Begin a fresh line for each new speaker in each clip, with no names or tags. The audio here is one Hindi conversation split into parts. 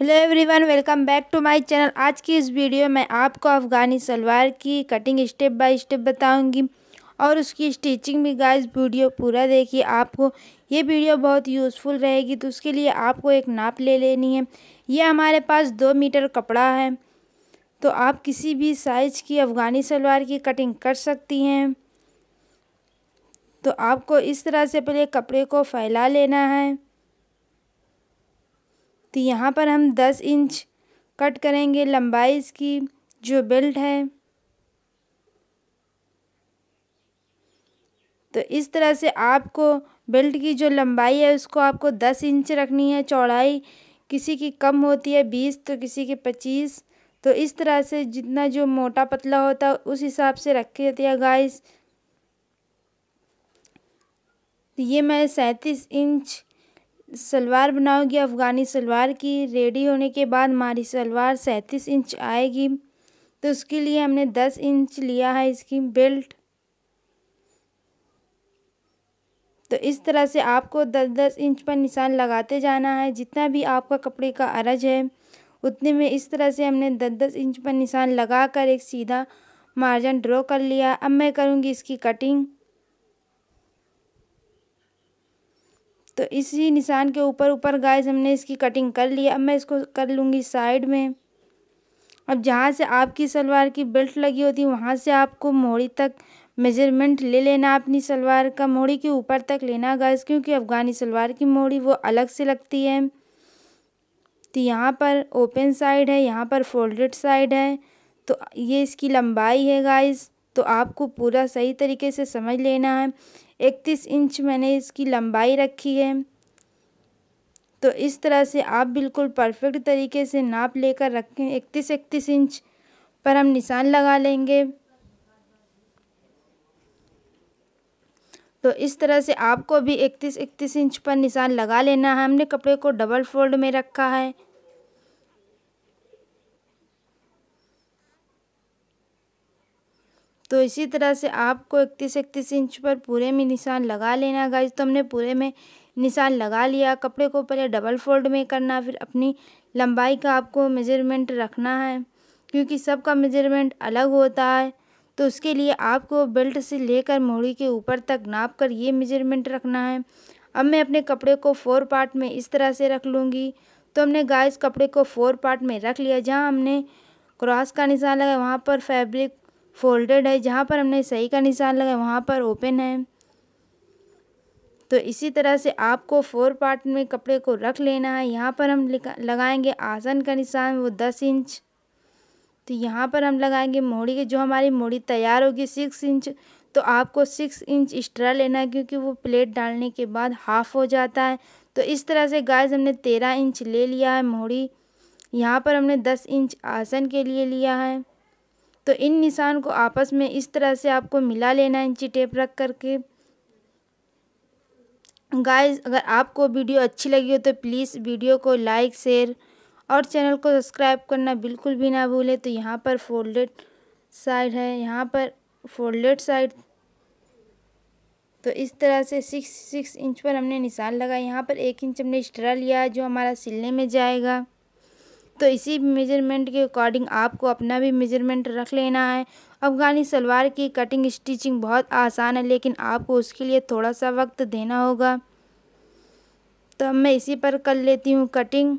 hello everyone welcome back to my channel आज की इस वीडियो में आपको अफ़गानी सलवार की कटिंग स्टेप बाय स्टेप बताऊंगी और उसकी स्टिचिंग भी गाइस वीडियो पूरा देखिए आपको ये वीडियो बहुत यूज़फुल रहेगी तो उसके लिए आपको एक नाप ले लेनी है ये हमारे पास दो मीटर कपड़ा है तो आप किसी भी साइज़ की अफ़गानी सलवार की कटिंग कर सकती हैं तो आपको इस तरह से पहले कपड़े को फैला लेना है तो यहाँ पर हम दस इंच कट करेंगे लंबाई इसकी जो बेल्ट है तो इस तरह से आपको बेल्ट की जो लंबाई है उसको आपको दस इंच रखनी है चौड़ाई किसी की कम होती है बीस तो किसी की पच्चीस तो इस तरह से जितना जो मोटा पतला होता है उस हिसाब से रखे होते हैं गाइस ये मैं सैंतीस इंच सलवार बनाओगी अफ़गानी सलवार की रेडी होने के बाद हमारी सलवार सैंतीस इंच आएगी तो उसके लिए हमने दस इंच लिया है इसकी बेल्ट तो इस तरह से आपको दस दस इंच पर निशान लगाते जाना है जितना भी आपका कपड़े का अरज है उतने में इस तरह से हमने दस दस इंच पर निशान लगा कर एक सीधा मार्जिन ड्रॉ कर लिया अब मैं करूँगी इसकी कटिंग तो इसी निशान के ऊपर ऊपर गाइस हमने इसकी कटिंग कर ली अब मैं इसको कर लूँगी साइड में अब जहाँ से आपकी सलवार की बेल्ट लगी होती वहाँ से आपको मोड़ी तक मेजरमेंट ले लेना अपनी सलवार का मोड़ी के ऊपर तक लेना गाइस क्योंकि अफ़गानी सलवार की मोड़ी वो अलग से लगती है तो यहाँ पर ओपन साइड है यहाँ पर फोल्डेड साइड है तो ये इसकी लंबाई है गाइस तो आपको पूरा सही तरीके से समझ लेना है इकतीस इंच मैंने इसकी लंबाई रखी है तो इस तरह से आप बिल्कुल परफेक्ट तरीके से नाप लेकर रखें इकतीस इकतीस इंच पर हम निशान लगा लेंगे तो इस तरह से आपको भी इकतीस इकतीस इंच पर निशान लगा लेना है हमने कपड़े को डबल फोल्ड में रखा है तो इसी तरह से आपको इकतीस इकतीस इंच पर पूरे में निशान लगा लेना गाइज तो हमने पूरे में निशान लगा लिया कपड़े को पहले डबल फोल्ड में करना फिर अपनी लंबाई का आपको मेजरमेंट रखना है क्योंकि सबका मेजरमेंट अलग होता है तो उसके लिए आपको बेल्ट से लेकर मोड़ी के ऊपर तक नाप कर ये मेजरमेंट रखना है अब मैं अपने कपड़े को फोर पार्ट में इस तरह से रख लूँगी तो हमने गाइस कपड़े को फोर पार्ट में रख लिया जहाँ हमने क्रॉस का निशान लगाया वहाँ पर फैब्रिक फोल्डेड है जहाँ पर हमने सही का निशान लगाया वहाँ पर ओपन है तो इसी तरह से आपको फोर पार्ट में कपड़े को रख लेना है यहाँ पर हम लगाएंगे आसन का निशान वो दस इंच तो यहाँ पर हम लगाएंगे मोड़ी की जो हमारी मोड़ी तैयार होगी सिक्स इंच तो आपको सिक्स इंच एक्स्ट्रा लेना है क्योंकि वो प्लेट डालने के बाद हाफ़ हो जाता है तो इस तरह से गाइस हमने तेरह इंच ले लिया है मोड़ी यहाँ पर हमने दस इंच आसन के लिए लिया है तो इन निशान को आपस में इस तरह से आपको मिला लेना है इंची टेप रख करके गाइस अगर आपको वीडियो अच्छी लगी हो तो प्लीज़ वीडियो को लाइक शेयर और चैनल को सब्सक्राइब करना बिल्कुल भी ना भूलें तो यहाँ पर फोल्डेड साइड है यहाँ पर फोल्डेड साइड तो इस तरह से सिक्स सिक्स इंच पर हमने निशान लगाया यहाँ पर एक इंच हमने एक्स्ट्रा लिया जो हमारा सिलने में जाएगा तो इसी मेजरमेंट के अकॉर्डिंग आपको अपना भी मेजरमेंट रख लेना है अफगानी सलवार की कटिंग स्टिचिंग बहुत आसान है लेकिन आपको उसके लिए थोड़ा सा वक्त देना होगा तो अब मैं इसी पर कर लेती हूँ कटिंग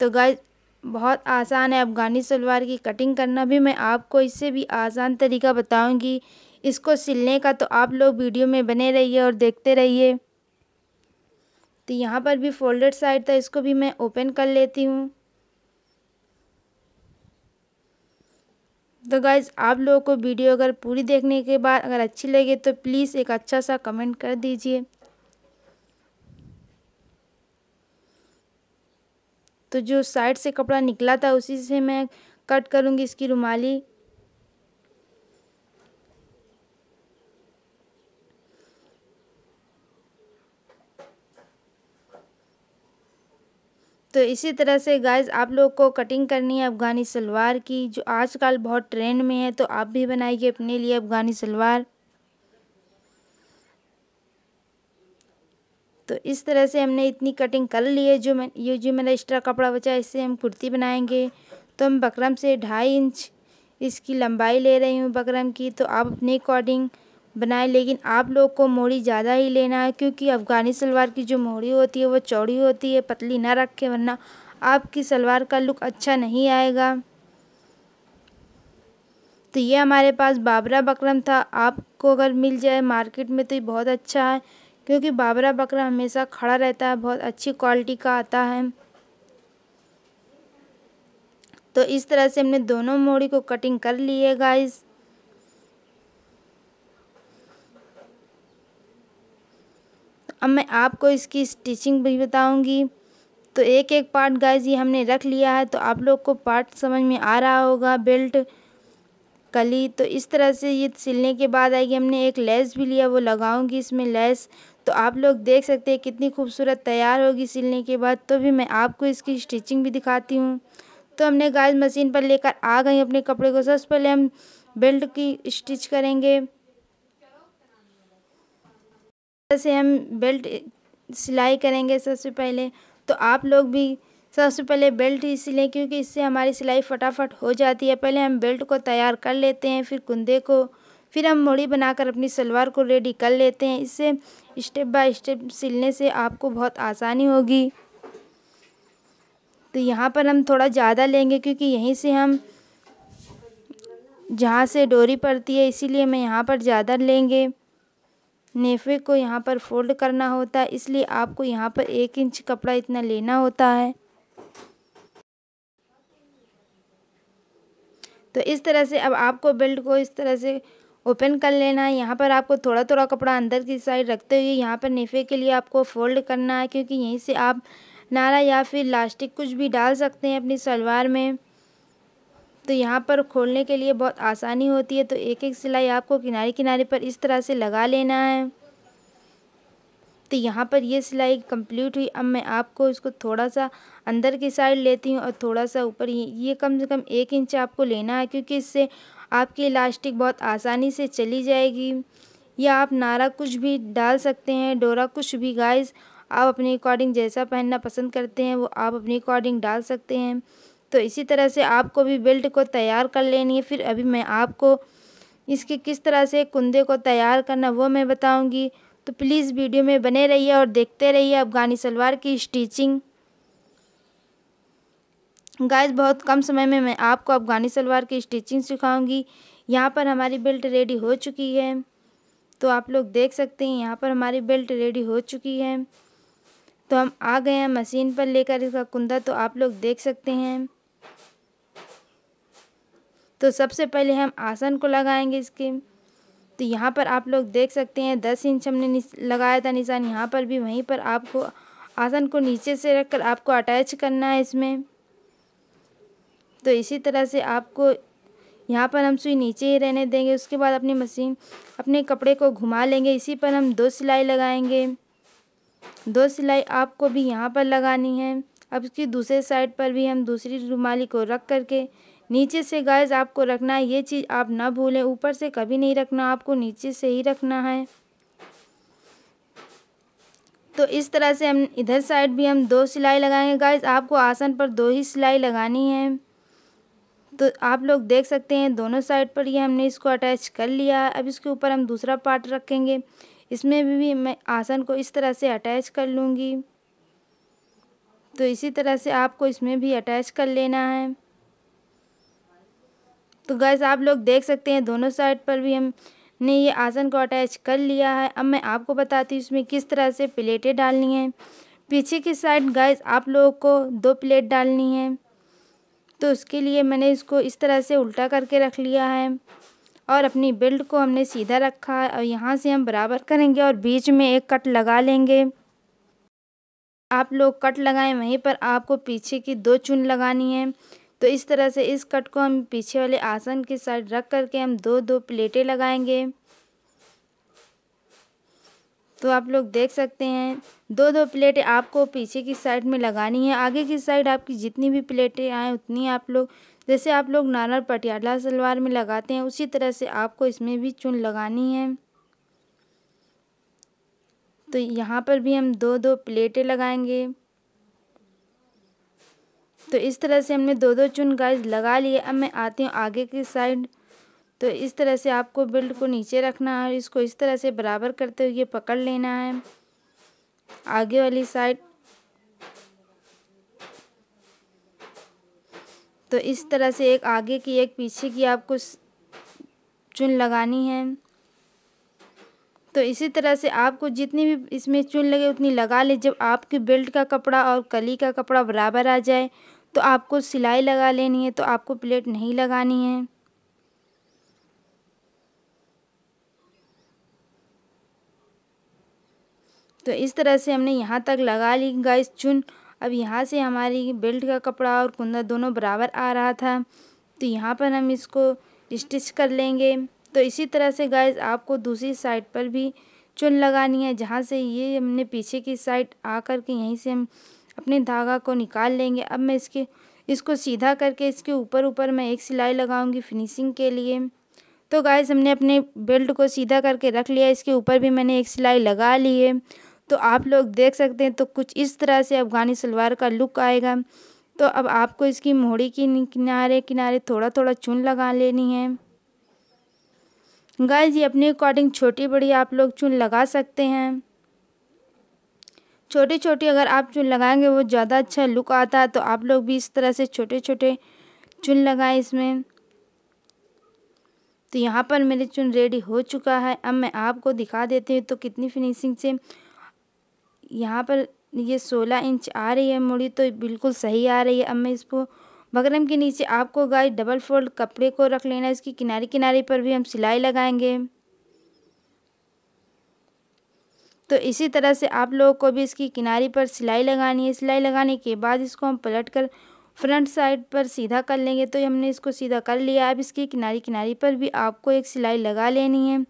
तो गाय बहुत आसान है अफगानी सलवार की कटिंग करना भी मैं आपको इससे भी आसान तरीका बताऊँगी इसको सिलने का तो आप लोग वीडियो में बने रहिए और देखते रहिए तो यहाँ पर भी फोल्डेड साइड था इसको भी मैं ओपन कर लेती हूँ तो गाइज़ आप लोगों को वीडियो अगर पूरी देखने के बाद अगर अच्छी लगे तो प्लीज़ एक अच्छा सा कमेंट कर दीजिए तो जो साइड से कपड़ा निकला था उसी से मैं कट करूँगी इसकी रुमाली तो इसी तरह से गाइज आप लोग को कटिंग करनी है अफ़गानी सलवार की जो आजकल बहुत ट्रेंड में है तो आप भी बनाइए अपने लिए अफ़गानी सलवार तो इस तरह से हमने इतनी कटिंग कर ली है जो मैं ये जो मेरा एक्स्ट्रा कपड़ा बचा है इससे हम कुर्ती बनाएंगे तो हम बकरम से ढाई इंच इसकी लंबाई ले रही हूँ बकरम की तो आप अपने अकॉर्डिंग बनाए लेकिन आप लोग को मोड़ी ज़्यादा ही लेना है क्योंकि अफ़गानी सलवार की जो मोड़ी होती है वो चौड़ी होती है पतली ना रखें वरना आपकी सलवार का लुक अच्छा नहीं आएगा तो ये हमारे पास बाबरा बकरम था आपको अगर मिल जाए मार्केट में तो ये बहुत अच्छा है क्योंकि बाबरा बकरा हमेशा खड़ा रहता है बहुत अच्छी क्वालिटी का आता है तो इस तरह से हमने दोनों मोड़ी को कटिंग कर ली है गाइज़ अब मैं आपको इसकी स्टिचिंग भी बताऊंगी तो एक एक पार्ट गाइज ये हमने रख लिया है तो आप लोग को पार्ट समझ में आ रहा होगा बेल्ट कली तो इस तरह से ये सिलने के बाद आएगी हमने एक लेस भी लिया वो लगाऊंगी इसमें लेस तो आप लोग देख सकते हैं कितनी खूबसूरत तैयार होगी सिलने के बाद तो भी मैं आपको इसकी स्टिचिंग भी दिखाती हूँ तो हमने गाइज मशीन पर लेकर आ गई अपने कपड़े को सबसे पहले हम बेल्ट की स्टिच करेंगे जैसे हम बेल्ट सिलाई करेंगे सबसे पहले तो आप लोग भी सबसे पहले बेल्ट ही सिलें क्योंकि इससे हमारी सिलाई फटाफट हो जाती है पहले हम बेल्ट को तैयार कर लेते हैं फिर कुंदे को फिर हम मोड़ी बनाकर अपनी सलवार को रेडी कर लेते हैं इससे स्टेप बाय स्टेप सिलने से आपको बहुत आसानी होगी तो यहाँ पर हम थोड़ा ज़्यादा लेंगे क्योंकि यहीं से हम जहाँ से डोरी पड़ती है इसीलिए मैं यहाँ पर ज़्यादा लेंगे नेफे को यहाँ पर फोल्ड करना होता है इसलिए आपको यहाँ पर एक इंच कपड़ा इतना लेना होता है तो इस तरह से अब आपको बेल्ट को इस तरह से ओपन कर लेना है यहाँ पर आपको थोड़ा थोड़ा कपड़ा अंदर की साइड रखते हुए यहाँ पर नेफे के लिए आपको फोल्ड करना है क्योंकि यहीं से आप नारा या फिर लास्टिक कुछ भी डाल सकते हैं अपनी सलवार में तो यहाँ पर खोलने के लिए बहुत आसानी होती है तो एक एक सिलाई आपको किनारे किनारे पर इस तरह से लगा लेना है तो यहाँ पर ये सिलाई कंप्लीट हुई अब मैं आपको इसको थोड़ा सा अंदर की साइड लेती हूँ और थोड़ा सा ऊपर ये कम से कम एक इंच आपको लेना है क्योंकि इससे आपकी इलास्टिक बहुत आसानी से चली जाएगी या आप नारा कुछ भी डाल सकते हैं डोरा कुछ भी गाइस आप अपने अकॉर्डिंग जैसा पहनना पसंद करते हैं वो आप अपने अकॉर्डिंग डाल सकते हैं तो इसी तरह से आपको भी बेल्ट को तैयार कर लेनी है फिर अभी मैं आपको इसके किस तरह से कुंदे को तैयार करना वो मैं बताऊंगी तो प्लीज़ वीडियो में बने रहिए और देखते रहिए अफ़गानी सलवार की स्टिचिंग गाइस बहुत कम समय में मैं आपको अफ़गानी सलवार की स्टिचिंग सिखाऊंगी यहाँ पर हमारी बेल्ट रेडी हो चुकी है तो आप लोग देख सकते हैं यहाँ पर हमारी बेल्ट रेडी हो चुकी है तो हम आ गए हैं मशीन पर लेकर इसका कुंदा तो आप लोग देख सकते हैं तो सबसे पहले हम आसन को लगाएंगे इसके तो यहाँ पर आप लोग देख सकते हैं दस इंच हमने लगाया था निशान यहाँ पर भी वहीं पर आपको आसन को नीचे से रखकर आपको अटैच करना है इसमें तो इसी तरह से आपको यहाँ पर हम सुई नीचे ही रहने देंगे उसके बाद अपनी मशीन अपने कपड़े को घुमा लेंगे इसी पर हम दो सिलाई लगाएंगे दो सिलाई आपको भी यहाँ पर लगानी है अब इसकी दूसरे साइड पर भी हम दूसरी रुमाली को रख करके नीचे से गाइस आपको रखना है ये चीज़ आप ना भूलें ऊपर से कभी नहीं रखना आपको नीचे से ही रखना है तो इस तरह से हम इधर साइड भी हम दो सिलाई लगाएंगे गाइस आपको आसन पर दो ही सिलाई लगानी है तो आप लोग देख सकते हैं दोनों साइड पर ये हमने इसको अटैच कर लिया है अब इसके ऊपर हम दूसरा पार्ट रखेंगे इसमें भी, भी मैं आसन को इस तरह से अटैच कर लूँगी तो इसी तरह से आपको इसमें भी अटैच कर लेना है तो गैस आप लोग देख सकते हैं दोनों साइड पर भी हमने ये आसन को अटैच कर लिया है अब मैं आपको बताती हूँ इसमें किस तरह से प्लेटें डालनी हैं पीछे की साइड गैस आप लोगों को दो प्लेट डालनी है तो उसके लिए मैंने इसको इस तरह से उल्टा करके रख लिया है और अपनी बेल्ट को हमने सीधा रखा है और यहाँ से हम बराबर करेंगे और बीच में एक कट लगा लेंगे आप लोग कट लगाएं वहीं पर आपको पीछे की दो चुन लगानी है तो इस तरह से इस कट को हम पीछे वाले आसन के साइड रख करके हम दो दो प्लेटें लगाएंगे तो आप लोग देख सकते हैं दो दो प्लेटें आपको पीछे की साइड में लगानी है आगे की साइड आपकी जितनी भी प्लेटें आएँ उतनी आप लोग जैसे आप लोग नानर पटियाला सलवार में लगाते हैं उसी तरह से आपको इसमें भी चुन लगानी है तो यहाँ पर भी हम दो दो प्लेटें लगाएंगे तो इस तरह से हमने दो दो चुन गाइज लगा लिए अब मैं आती हूँ आगे की साइड तो इस तरह से आपको बिल्ड को नीचे रखना है और इसको इस तरह से बराबर करते हुए पकड़ लेना है आगे वाली साइड तो इस तरह से एक आगे की एक पीछे की आपको चुन लगानी है तो इसी तरह से आपको जितनी भी इसमें चुन लगे उतनी लगा लें जब आपकी बेल्ट का कपड़ा और कली का कपड़ा बराबर आ जाए तो आपको सिलाई लगा लेनी है तो आपको प्लेट नहीं लगानी है तो इस तरह से हमने यहाँ तक लगा ली गाइस चुन अब यहाँ से हमारी बेल्ट का कपड़ा और कुंदा दोनों बराबर आ रहा था तो यहाँ पर हम इसको स्टिच कर लेंगे तो इसी तरह से गैस आपको दूसरी साइड पर भी चुन लगानी है जहाँ से ये हमने पीछे की साइड आ कर के यहीं से हम अपने धागा को निकाल लेंगे अब मैं इसके इसको सीधा करके इसके ऊपर ऊपर मैं एक सिलाई लगाऊंगी फिनिशिंग के लिए तो गाइस हमने अपने बेल्ट को सीधा करके रख लिया इसके ऊपर भी मैंने एक सिलाई लगा ली है तो आप लोग देख सकते हैं तो कुछ इस तरह से अफ़गानी सलवार का लुक आएगा तो अब आपको इसकी मोड़ी की किनारे किनारे थोड़ा थोड़ा चुन लगा लेनी है गाइज ये अपने अकॉर्डिंग छोटी बड़ी आप लोग चुन लगा सकते हैं छोटी छोटी अगर आप चुन लगाएंगे वो ज़्यादा अच्छा लुक आता है तो आप लोग भी इस तरह से छोटे छोटे चुन लगाएं इसमें तो यहाँ पर मेरे चुन रेडी हो चुका है अब मैं आपको दिखा देती हूँ तो कितनी फिनिशिंग से यहाँ पर ये सोलह इंच आ रही है मुड़ी तो बिल्कुल सही आ रही है अब मैं इसको बकरम के नीचे आपको गाय डबल फोल्ड कपड़े को रख लेना है इसकी किनारे किनारे पर भी हम सिलाई लगाएंगे तो इसी तरह से आप लोगों को भी इसकी किनारे पर सिलाई लगानी है सिलाई लगाने के बाद इसको हम पलट कर फ्रंट साइड पर सीधा कर लेंगे तो हमने इसको सीधा कर लिया अब इसके किनारे किनारे पर भी आपको एक सिलाई लगा लेनी है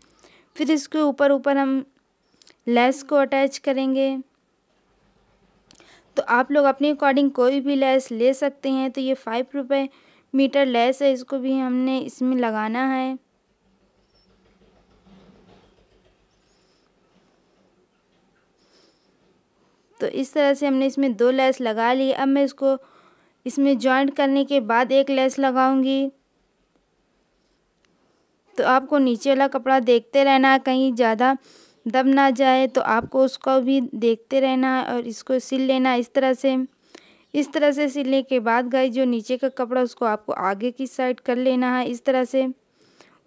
फिर इसके ऊपर ऊपर हम लेस को अटैच करेंगे तो आप लोग अपने अकॉर्डिंग कोई भी लेस ले सकते हैं तो ये फाइव रुपये मीटर लैस है इसको भी हमने इसमें लगाना है तो इस तरह से हमने इसमें दो लैस लगा ली अब मैं इसको इसमें जॉइंट करने के बाद एक लेस लगाऊंगी तो आपको नीचे वाला कपड़ा देखते रहना कहीं ज़्यादा दब ना जाए तो आपको उसको भी देखते रहना है और इसको सिल लेना इस तरह से इस तरह से सिलने के बाद गाइस जो नीचे का कपड़ा उसको आपको आगे की साइड कर लेना है इस तरह से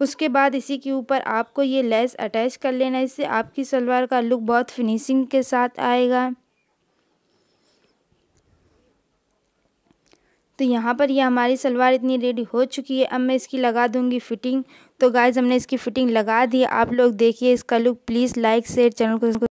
उसके बाद इसी के ऊपर आपको ये लेस अटैच कर लेना है इससे आपकी सलवार का लुक बहुत फिनिशिंग के साथ आएगा तो यहाँ पर ये यह हमारी सलवार इतनी रेडी हो चुकी है अब मैं इसकी लगा दूँगी फ़िटिंग तो गाइज हमने इसकी फ़िटिंग लगा दी आप लोग देखिए इसका look please like share channel को